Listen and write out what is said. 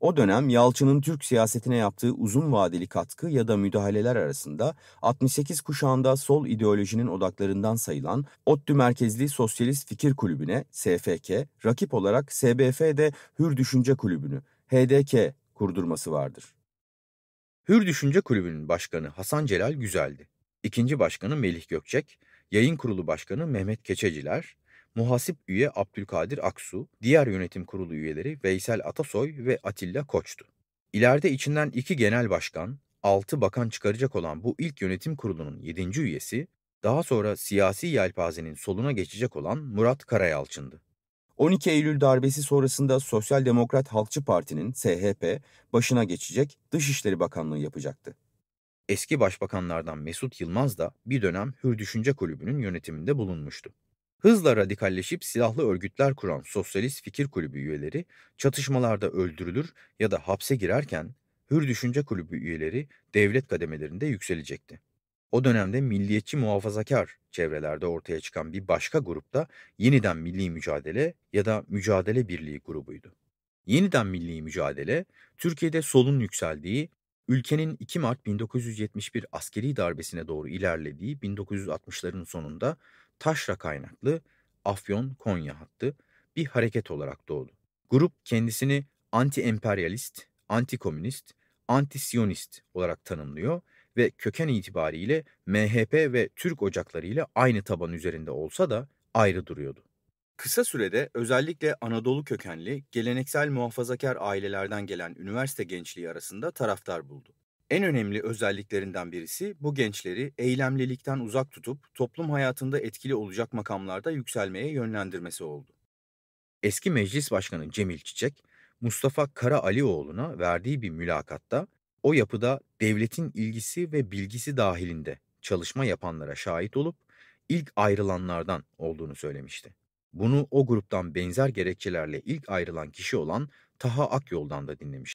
O dönem Yalçın'ın Türk siyasetine yaptığı uzun vadeli katkı ya da müdahaleler arasında 68 kuşağında sol ideolojinin odaklarından sayılan ODTÜ merkezli Sosyalist Fikir Kulübü'ne SFK, rakip olarak SBF'de Hür Düşünce Kulübü'nü HDK kurdurması vardır. Hür Düşünce Kulübü'nün başkanı Hasan Celal Güzeldi. İkinci başkanı Melih Gökçek, yayın kurulu başkanı Mehmet Keçeciler, Muhasip üye Abdülkadir Aksu, diğer yönetim kurulu üyeleri Veysel Atasoy ve Atilla Koç'tu. İleride içinden iki genel başkan, altı bakan çıkaracak olan bu ilk yönetim kurulunun yedinci üyesi, daha sonra siyasi yelpazenin soluna geçecek olan Murat Karayalçın'dı. 12 Eylül darbesi sonrasında Sosyal Demokrat Halkçı Parti'nin SHP başına geçecek Dışişleri Bakanlığı yapacaktı. Eski başbakanlardan Mesut Yılmaz da bir dönem Hür Düşünce Kulübü'nün yönetiminde bulunmuştu. Hızla radikalleşip silahlı örgütler kuran Sosyalist Fikir Kulübü üyeleri çatışmalarda öldürülür ya da hapse girerken Hür Düşünce Kulübü üyeleri devlet kademelerinde yükselecekti. O dönemde milliyetçi muhafazakar çevrelerde ortaya çıkan bir başka grupta yeniden milli mücadele ya da mücadele birliği grubuydu. Yeniden milli mücadele, Türkiye'de solun yükseldiği Ülkenin 2 Mart 1971 askeri darbesine doğru ilerlediği 1960'ların sonunda taşra kaynaklı Afyon-Konya hattı bir hareket olarak doğdu. Grup kendisini anti-emperyalist, anti-komünist, anti-siyonist olarak tanımlıyor ve köken itibariyle MHP ve Türk ocakları ile aynı taban üzerinde olsa da ayrı duruyordu. Kısa sürede özellikle Anadolu kökenli, geleneksel muhafazakar ailelerden gelen üniversite gençliği arasında taraftar buldu. En önemli özelliklerinden birisi bu gençleri eylemlilikten uzak tutup toplum hayatında etkili olacak makamlarda yükselmeye yönlendirmesi oldu. Eski Meclis Başkanı Cemil Çiçek, Mustafa Kara Alioğlu'na verdiği bir mülakatta o yapıda devletin ilgisi ve bilgisi dahilinde çalışma yapanlara şahit olup ilk ayrılanlardan olduğunu söylemişti. Bunu o gruptan benzer gerekçelerle ilk ayrılan kişi olan Taha Akyol'dan da dinlemiş.